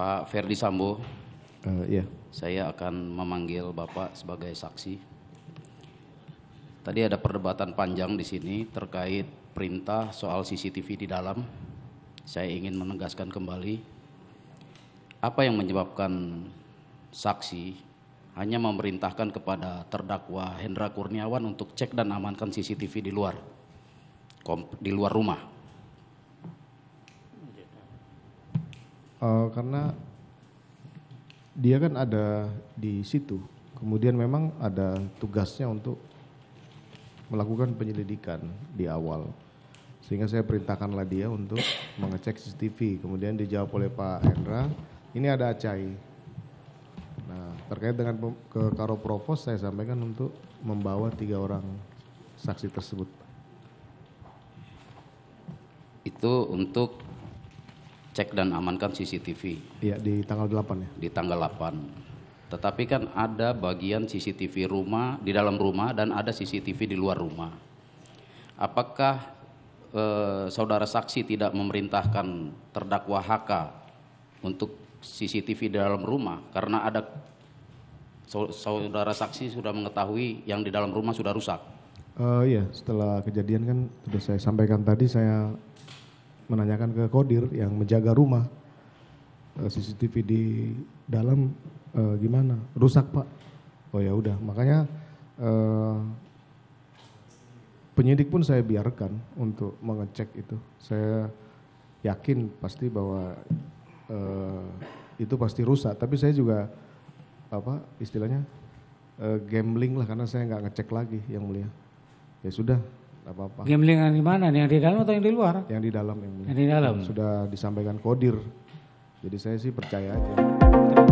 Pak Ferdi Sambo. Uh, iya. Saya akan memanggil Bapak sebagai saksi. Tadi ada perdebatan panjang di sini terkait perintah soal CCTV di dalam. Saya ingin menegaskan kembali apa yang menyebabkan saksi hanya memerintahkan kepada terdakwa Hendra Kurniawan untuk cek dan amankan CCTV di luar di luar rumah uh, karena dia kan ada di situ. Kemudian memang ada tugasnya untuk melakukan penyelidikan di awal. Sehingga saya perintahkanlah dia untuk mengecek CCTV. Kemudian dijawab oleh Pak Hendra, ini ada acai. Nah, terkait dengan ke Karo Provos saya sampaikan untuk membawa tiga orang saksi tersebut. Itu untuk cek dan amankan CCTV. Iya, di tanggal 8 ya. Di tanggal 8. Tetapi kan ada bagian CCTV rumah di dalam rumah dan ada CCTV di luar rumah. Apakah eh, saudara saksi tidak memerintahkan terdakwa HK untuk CCTV di dalam rumah karena ada saudara saksi sudah mengetahui yang di dalam rumah sudah rusak. Uh, iya, setelah kejadian kan sudah saya sampaikan tadi saya menanyakan ke Kodir yang menjaga rumah eh, CCTV di dalam e, gimana rusak pak oh ya udah makanya e, penyidik pun saya biarkan untuk mengecek itu saya yakin pasti bahwa e, itu pasti rusak tapi saya juga apa istilahnya e, gambling lah karena saya nggak ngecek lagi yang mulia ya sudah Gak apa-apa. Gambling yang di mana? Yang di dalam atau yang di luar? Yang di dalam yang, yang di dalam. Sudah disampaikan kodir. Jadi saya sih percaya aja.